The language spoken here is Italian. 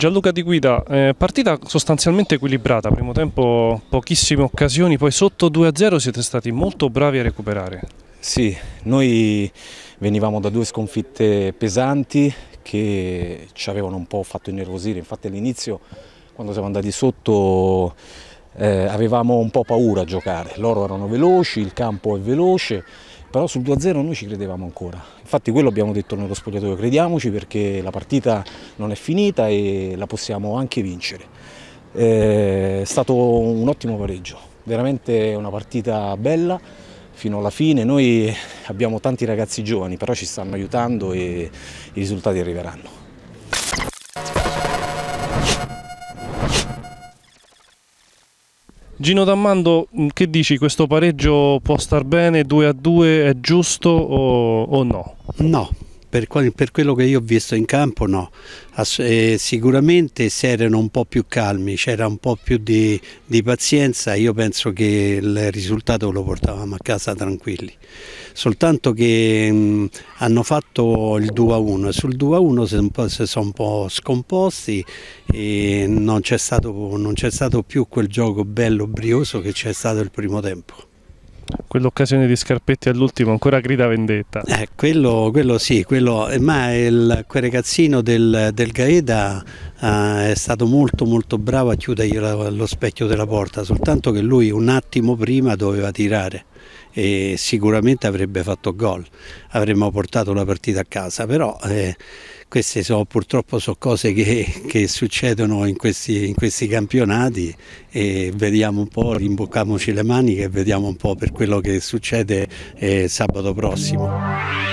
Gianluca Di Guida, eh, partita sostanzialmente equilibrata, primo tempo pochissime occasioni, poi sotto 2-0 siete stati molto bravi a recuperare. Sì, noi venivamo da due sconfitte pesanti che ci avevano un po' fatto innervosire, infatti all'inizio quando siamo andati sotto eh, avevamo un po' paura a giocare, loro erano veloci, il campo è veloce, però sul 2-0 noi ci credevamo ancora. Infatti quello abbiamo detto nello spogliatoio, crediamoci perché la partita non è finita e la possiamo anche vincere. Eh, è stato un ottimo pareggio, veramente una partita bella fino alla fine. Noi abbiamo tanti ragazzi giovani, però ci stanno aiutando e i risultati arriveranno. Gino Tammando, mm, che dici? Questo pareggio può star bene 2 a 2 è giusto o, o no? No, per, per, quello che io ho visto in campo no, eh, sicuramente si erano un po' più calmi, c'era un po' più di, di, pazienza, io penso che il risultato lo portavamo a casa tranquilli, soltanto che mh, hanno fatto il 2-1 e sul 2-1 si, sono un po' scomposti e non c'è stato, stato più quel gioco bello brioso che c'è stato il primo tempo quell'occasione di Scarpetti all'ultimo ancora grida vendetta. Eh, quello, quello, sì, quello, ma il, quel ragazzino del, del Gaeta eh, è stato molto molto bravo a chiudergli la, lo specchio della porta, soltanto che lui un attimo prima doveva tirare e sicuramente avrebbe fatto gol, avremmo portato la partita a casa, però eh, queste so, purtroppo sono cose che, che succedono in questi, in questi, campionati e vediamo un po', rimboccamoci le maniche e vediamo un po' per quello che succede eh, sabato prossimo.